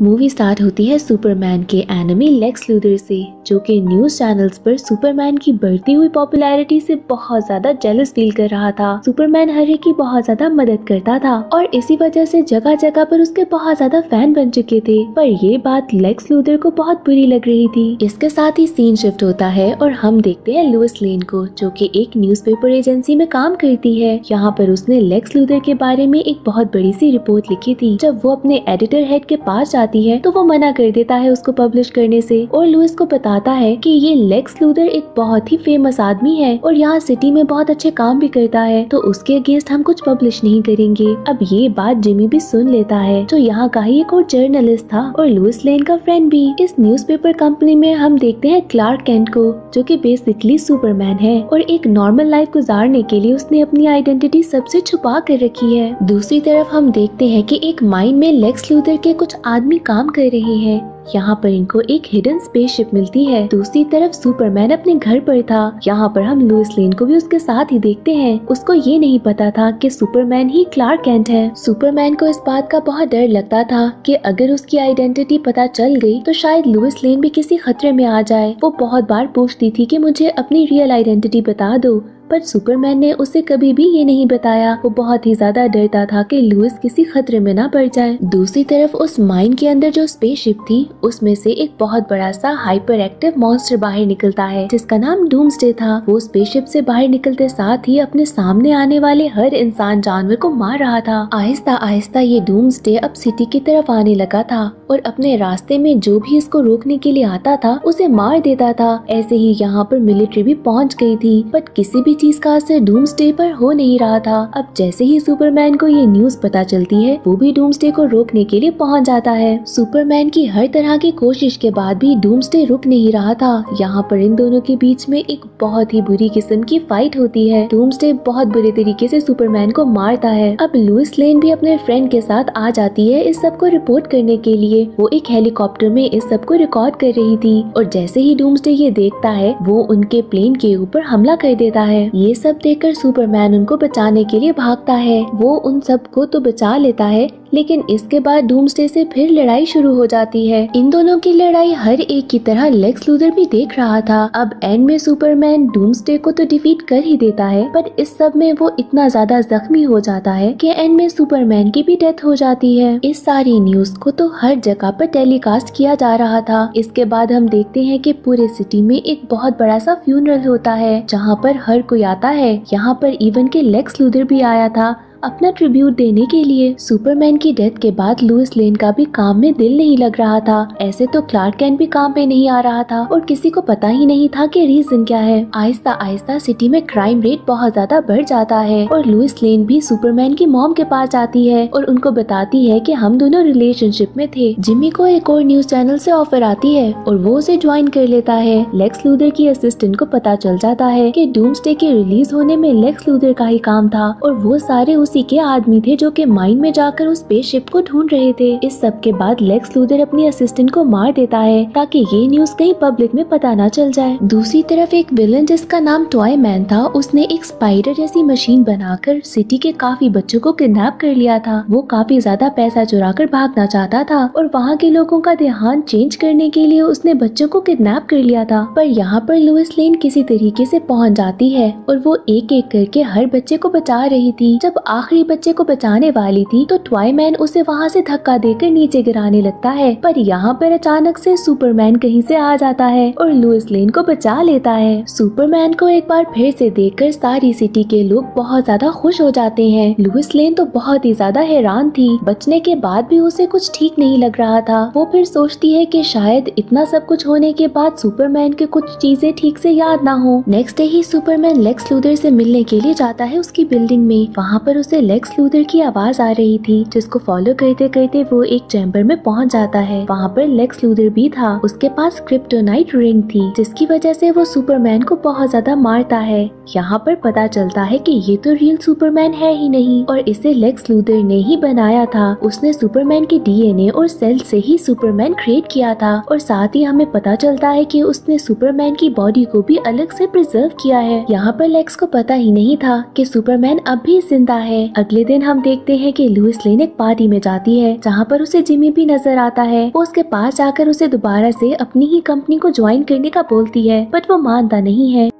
Movie start होती है Superman के एनिमी लेक्स लूदर से जो कि न्यूज चैनल्स पर सुपरमैन की बढ़ती हुई पॉपुलैरिटी से बहुत ज्यादा जेलस फील कर रहा था सुपरमैन हर एक की बहुत ज्यादा मदद करता था और इसी वजह से जगह जगह पर उसके बहुत ज्यादा फैन बन चुके थे पर ये बात लेक्स लूदर को बहुत बुरी लग रही थी इसके साथ ही सीन शिफ्ट होता है और हम देखते हैं लुइस लेन को जो की एक न्यूज एजेंसी में काम करती है यहाँ पर उसने लेक्स लूदर के बारे में एक बहुत बड़ी सी रिपोर्ट लिखी थी जब वो अपने एडिटर हेड के पास जाती आती है तो वो मना कर देता है उसको पब्लिश करने से और लुइस को बताता है कि ये लेक्स लूदर एक बहुत ही फेमस आदमी है और यहाँ सिटी में बहुत अच्छे काम भी करता है तो उसके अगेंस्ट हम कुछ पब्लिश नहीं करेंगे अब ये बात जिमी भी सुन लेता है जो यहाँ का ही एक और जर्नलिस्ट था और लुइस लेन का फ्रेंड भी इस न्यूज कंपनी में हम देखते हैं क्लार्क कैंट को जो की बेसिकली सुपरमैन है और एक नॉर्मल लाइफ गुजारने के लिए उसने अपनी आइडेंटिटी सबसे छुपा कर रखी है दूसरी तरफ हम देखते हैं कि एक माइंड में लेक्स लूदर के कुछ आदमी पर काम कर रही है यहाँ पर इनको एक हिडन स्पेसशिप मिलती है दूसरी तरफ सुपरमैन अपने घर पर था यहाँ पर हम लुइस लेन को भी उसके साथ ही देखते हैं उसको ये नहीं पता था कि सुपरमैन ही क्लार्क कैंट है सुपरमैन को इस बात का बहुत डर लगता था कि अगर उसकी आइडेंटिटी पता चल गई तो शायद लुइस लेन भी किसी खतरे में आ जाए वो बहुत बार पूछती थी की मुझे अपनी रियल आइडेंटिटी बता दो पर सुपरमैन ने उसे कभी भी ये नहीं बताया वो बहुत ही ज्यादा डरता था कि लुइस किसी खतरे में ना पड़ जाए दूसरी तरफ उस माइन के अंदर जो स्पेसशिप थी उसमें से एक बहुत बड़ा सा हाइपर एक्टिव मॉन्स्टर बाहर निकलता है जिसका नाम डूम्स था वो स्पेसशिप से बाहर निकलते साथ ही अपने सामने आने वाले हर इंसान जानवर को मार रहा था आहिस्ता आहिस्ता ये डूम्स अब सिटी की तरफ आने लगा था और अपने रास्ते में जो भी इसको रोकने के लिए आता था उसे मार देता था ऐसे ही यहाँ पर मिलिट्री भी पहुँच गयी थी बट किसी भी चीज का असर डूम्सडे पर हो नहीं रहा था अब जैसे ही सुपरमैन को ये न्यूज पता चलती है वो भी डूम्सडे को रोकने के लिए पहुंच जाता है सुपरमैन की हर तरह की कोशिश के बाद भी स्टे रुक नहीं रहा था यहाँ पर इन दोनों के बीच में एक बहुत ही बुरी किस्म की फाइट होती है डूम्सडे बहुत बुरे तरीके ऐसी सुपरमैन को मारता है अब लुइस लेन भी अपने फ्रेंड के साथ आ जाती है इस सबको रिपोर्ट करने के लिए वो एक हेलीकॉप्टर में इस सबको रिकॉर्ड कर रही थी और जैसे ही डूम्सडे ये देखता है वो उनके प्लेन के ऊपर हमला कर देता है ये सब देखकर सुपरमैन उनको बचाने के लिए भागता है वो उन सबको तो बचा लेता है लेकिन इसके बाद डूम्सडे से फिर लड़ाई शुरू हो जाती है इन दोनों की लड़ाई हर एक की तरह लेक्स लूदर भी देख रहा था अब एंड में सुपरमैन डूम्सडे को तो डिफीट कर ही देता है पर इस सब में वो इतना ज्यादा जख्मी हो जाता है कि एंड में सुपरमैन की भी डेथ हो जाती है इस सारी न्यूज को तो हर जगह पर टेलीकास्ट किया जा रहा था इसके बाद हम देखते है की पूरे सिटी में एक बहुत बड़ा सा फ्यूनरल होता है जहाँ पर हर कोई कोई आता है यहाँ पर इवन के लेक्स लूदर भी आया था अपना ट्रिब्यूट देने के लिए सुपरमैन की डेथ के बाद लुइस लेन का भी काम में दिल नहीं लग रहा था ऐसे तो क्लार्क कैन भी काम में नहीं आ रहा था और किसी को पता ही नहीं था कि रीजन क्या है आहिस्ता आहिस्ता सिटी में क्राइम रेट बहुत ज्यादा बढ़ जाता है और लुइस लेन भी सुपरमैन की मॉम के पास जाती है और उनको बताती है की हम दोनों रिलेशनशिप में थे जिम्मी को एक और न्यूज चैनल ऐसी ऑफर आती है और वो उसे ज्वाइन कर लेता है लेक्स लूदर की असिस्टेंट को पता चल जाता है की डूम्स के रिलीज होने में लेक्स लूदर का ही काम था और वो सारे उसी के आदमी थे जो कि माइन में जाकर उस स्पेसशिप को ढूंढ रहे थे इस सब के बाद लेक्स लूदर अपनी असिस्टेंट को मार देता है ताकि ये न्यूज कहीं पब्लिक में पता ना चल जाए दूसरी तरफ एक विलन जिसका नाम टॉय मैन था उसने एक स्पाइडर जैसी मशीन बनाकर सिटी के काफी बच्चों को किडनेप कर लिया था वो काफी ज्यादा पैसा चुरा कर भागना चाहता था और वहाँ के लोगों का ध्यान चेंज करने के लिए उसने बच्चों को किडनेप कर लिया था पर यहाँ पर लुइस लेन किसी तरीके से पहुँच जाती है और वो एक एक करके हर बच्चे को बचा रही थी जब आखिरी बच्चे को बचाने वाली थी तो ट्वाईमैन उसे वहाँ से धक्का देकर नीचे गिराने लगता है पर यहाँ पर अचानक से सुपरमैन कहीं से आ जाता है और लुइस लेन को बचा लेता है सुपरमैन को एक बार फिर से देखकर सारी सिटी के लोग बहुत ज्यादा खुश हो जाते हैं लुइस लेन तो बहुत ही ज्यादा हैरान थी बचने के बाद भी उसे कुछ ठीक नहीं लग रहा था वो फिर सोचती है की शायद इतना सब कुछ होने के बाद सुपरमैन के कुछ चीजें ठीक से याद ना हो नेक्स्ट डे ही सुपरमैन लेक्स लूदर से मिलने के लिए जाता है उसकी बिल्डिंग में वहाँ पर से लेक्स लूथर की आवाज आ रही थी जिसको फॉलो करते करते वो एक चैम्बर में पहुंच जाता है वहाँ पर लेक्स लूथर भी था उसके पास क्रिप्टोनाइट रिंग थी जिसकी वजह से वो सुपरमैन को बहुत ज्यादा मारता है यहाँ पर पता चलता है कि ये तो रियल सुपरमैन है ही नहीं और इसे लेक्स लूथर ने ही बनाया था उसने सुपरमैन के डीएनए और सेल से ही सुपरमैन क्रिएट किया था और साथ ही हमें पता चलता है कि उसने सुपरमैन की बॉडी को भी अलग से प्रिजर्व किया है यहाँ पर लेक्स को पता ही नहीं था कि सुपरमैन अब भी जिंदा है है अगले दिन हम देखते हैं कि लुइस लेन एक पार्टी में जाती है जहाँ पर उसे जिमी भी नजर आता है वो उसके पास जाकर उसे दोबारा से अपनी ही कंपनी को ज्वाइन करने का बोलती है बट वो मानता नहीं है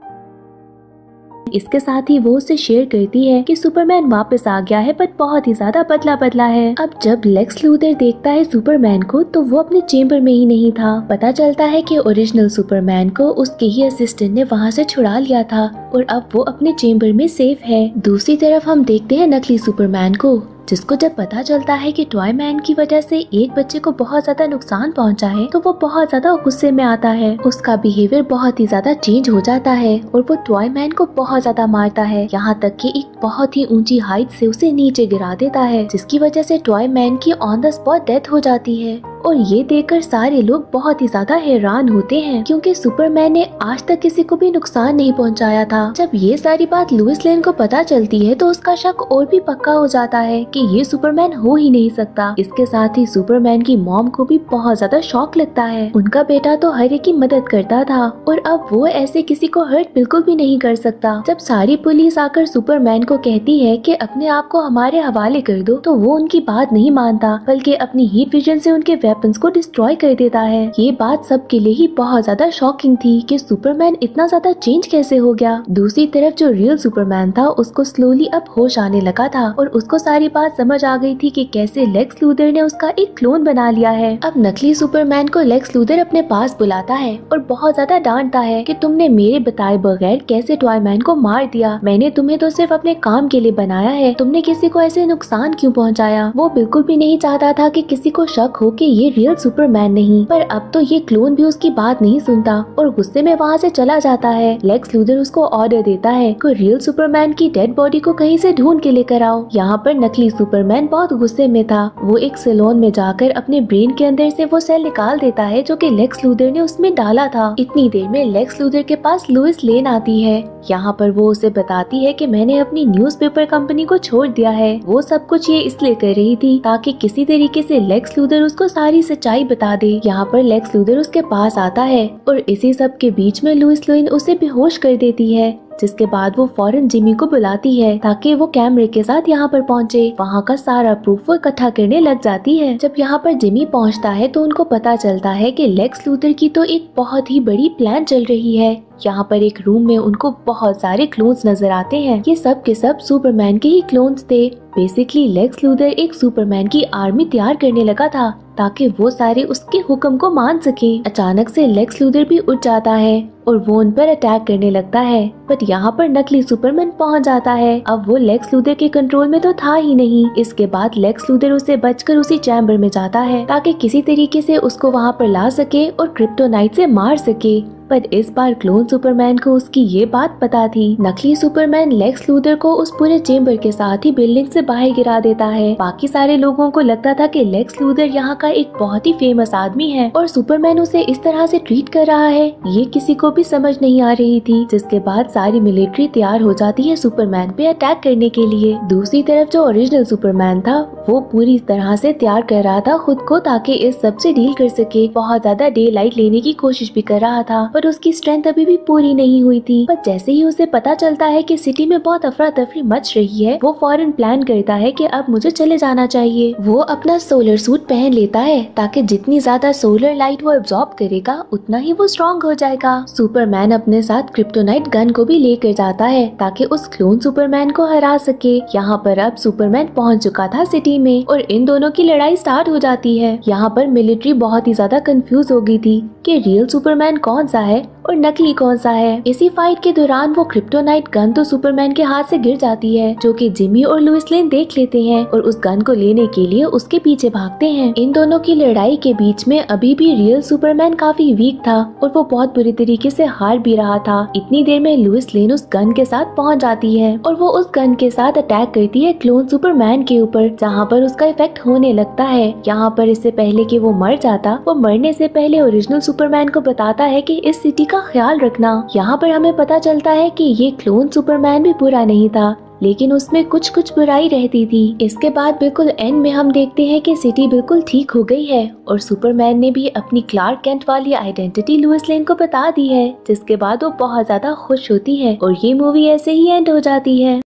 इसके साथ ही वो उससे शेयर करती है कि सुपरमैन वापस आ गया है बट बहुत ही ज्यादा बदला बदला है अब जब लेक्स लूथर देखता है सुपरमैन को तो वो अपने चेम्बर में ही नहीं था पता चलता है की ओरिजिनल सुपरमैन को उसके ही असिस्टेंट ने वहाँ ऐसी छुड़ा लिया था और अब वो अपने चेम्बर में सेफ है दूसरी तरफ हम देखते हैं नकली सुपरमैन को जिसको जब पता चलता है कि टॉय मैन की वजह से एक बच्चे को बहुत ज्यादा नुकसान पहुंचा है तो वो बहुत ज्यादा गुस्से में आता है उसका बिहेवियर बहुत ही ज्यादा चेंज हो जाता है और वो टॉय मैन को बहुत ज्यादा मारता है यहाँ तक कि एक बहुत ही ऊंची हाइट से उसे नीचे गिरा देता है जिसकी वजह से टॉय मैन की ऑन द स्पॉट डेथ हो जाती है और ये देखकर सारे लोग बहुत ही ज्यादा हैरान होते हैं क्योंकि सुपरमैन ने आज तक किसी को भी नुकसान नहीं पहुंचाया था जब ये सारी बात लुइस लेन को पता चलती है तो उसका शक और भी पक्का हो जाता है कि ये सुपरमैन हो ही नहीं सकता इसके साथ ही सुपरमैन की मॉम को भी बहुत ज्यादा शौक लगता है उनका बेटा तो हर एक की मदद करता था और अब वो ऐसे किसी को हर्ट बिल्कुल भी नहीं कर सकता जब सारी पुलिस आकर सुपरमैन को कहती है कि अपने आप को हमारे हवाले कर दो तो वो उनकी बात नहीं मानता बल्कि अपनी हीट विजन से उनके वेपन्स को डिस्ट्रॉय कर देता है ये बात सबके लिए ही बहुत ज्यादा शॉकिंग थी कि सुपरमैन इतना ज्यादा चेंज कैसे हो गया दूसरी तरफ जो रियल सुपरमैन था उसको स्लोली अब होश आने लगा था और उसको सारी बात समझ आ गई थी की कैसे लेग्स लूदर ने उसका एक क्लोन बना लिया है अब नकली सुपरमैन को लेग्स लूदर अपने पास बुलाता है और बहुत ज्यादा डांटता है की तुमने मेरे बताए बगैर कैसे टॉयमैन को मार दिया मैंने तुम्हें तो सिर्फ अपने काम के लिए बनाया है तुमने किसी को ऐसे नुकसान क्यों पहुंचाया? वो बिल्कुल भी नहीं चाहता था कि किसी को शक हो कि ये रियल सुपरमैन नहीं पर अब तो ये क्लोन भी उसकी बात नहीं सुनता और गुस्से में वहाँ से चला जाता है लेक्स लूदर उसको ऑर्डर देता है कि रियल सुपरमैन की डेड बॉडी को कहीं से ढूंढ के लेकर आओ यहाँ पर नकली सुपरमैन बहुत गुस्से में था वो एक सेलोन में जाकर अपने ब्रेन के अंदर से वो सेल निकाल देता है जो कि लेक्स लूदर ने उसमें डाला था इतनी देर में लेक्स लूदर के पास लुइस लेन आती है यहाँ पर वो उसे बताती है कि मैंने अपनी न्यूज़पेपर कंपनी को छोड़ दिया है वो सब कुछ ये इसलिए कर रही थी ताकि किसी तरीके से लेक्स लूदर उसको सारी सच्चाई बता दे यहाँ पर लेक्स लूदर उसके पास आता है और इसी सब के बीच में लुइस लुइन उसे बेहोश कर देती है जिसके बाद वो फॉरन जिमी को बुलाती है ताकि वो कैमरे के साथ यहाँ पर पहुँचे वहाँ का सारा प्रूफ वो इकट्ठा करने लग जाती है जब यहाँ पर जिमी पहुँचता है तो उनको पता चलता है कि लेक्स लूथर की तो एक बहुत ही बड़ी प्लान चल रही है यहाँ पर एक रूम में उनको बहुत सारे क्लोन्स नजर आते हैं ये सब के सब सुपरमैन के ही क्लोन्स थे बेसिकली लेक्स लूदर एक सुपरमैन की आर्मी तैयार करने लगा था ताकि वो सारे उसके हुक्म को मान सके अचानक से लेक्स लूदर भी उठ जाता है और वो उन पर अटैक करने लगता है बट यहाँ पर नकली सुपरमैन पहुँच जाता है अब वो लेक्स लूदर के कंट्रोल में तो था ही नहीं इसके बाद लेक्स लूदर उसे बचकर उसी चैम्बर में जाता है ताकि किसी तरीके से उसको वहाँ पर ला सके और क्रिप्टोनाइट से मार सके पर इस बार क्लोन सुपरमैन को उसकी ये बात पता थी नकली सुपरमैन लेक्स लूदर को उस पूरे चेम्बर के साथ ही बिल्डिंग से बाहर गिरा देता है बाकी सारे लोगों को लगता था कि लेक्स लूदर यहाँ का एक बहुत ही फेमस आदमी है और सुपरमैन उसे इस तरह से ट्रीट कर रहा है ये किसी को भी समझ नहीं आ रही थी जिसके बाद सारी मिलिट्री तैयार हो जाती है सुपरमैन पे अटैक करने के लिए दूसरी तरफ जो ओरिजिनल सुपरमैन था वो पूरी तरह से तैयार कर रहा था खुद को ताकि इस सब से डील कर सके बहुत ज्यादा डे लाइट लेने की कोशिश भी कर रहा था पर उसकी स्ट्रेंथ अभी भी पूरी नहीं हुई थी पर जैसे ही उसे पता चलता है कि सिटी में बहुत अफरा तफरी मच रही है वो फॉरन प्लान करता है कि अब मुझे चले जाना चाहिए वो अपना सोलर सूट पहन लेता है ताकि जितनी ज्यादा सोलर लाइट वो एब्जॉर्ब करेगा उतना ही वो स्ट्रॉन्ग हो जाएगा सुपरमैन अपने साथ क्रिप्टोनाइट गन को भी लेकर जाता है ताकि उस क्लोन सुपरमैन को हरा सके यहाँ पर अब सुपरमैन पहुँच चुका था सिटी में और इन दोनों की लड़ाई स्टार्ट हो जाती है यहाँ पर मिलिट्री बहुत ही ज्यादा कंफ्यूज हो गई थी कि रियल सुपरमैन कौन सा thể और नकली कौन सा है इसी फाइट के दौरान वो क्रिप्टोनाइट गन तो सुपरमैन के हाथ से गिर जाती है जो कि जिमी और लुइस लेन देख लेते हैं और उस गन को लेने के लिए उसके पीछे भागते हैं इन दोनों की लड़ाई के बीच में अभी भी रियल सुपरमैन काफी वीक था और वो बहुत बुरी तरीके से हार भी रहा था इतनी देर में लुइस लेन उस गन के साथ पहुँच जाती है और वो उस गन के साथ अटैक करती है क्लोन सुपरमैन के ऊपर जहाँ पर उसका इफेक्ट होने लगता है यहाँ पर इससे पहले की वो मर जाता वो मरने ऐसी पहले ओरिजिनल सुपरमैन को बताता है की इस सिटी का का ख्याल रखना यहाँ पर हमें पता चलता है कि ये क्लोन सुपरमैन भी बुरा नहीं था लेकिन उसमें कुछ कुछ बुराई रहती थी इसके बाद बिल्कुल एंड में हम देखते हैं कि सिटी बिल्कुल ठीक हो गई है और सुपरमैन ने भी अपनी क्लार्क कैंट वाली आइडेंटिटी लुइस लेन को बता दी है जिसके बाद वो बहुत ज्यादा खुश होती है और ये मूवी ऐसे ही एंड हो जाती है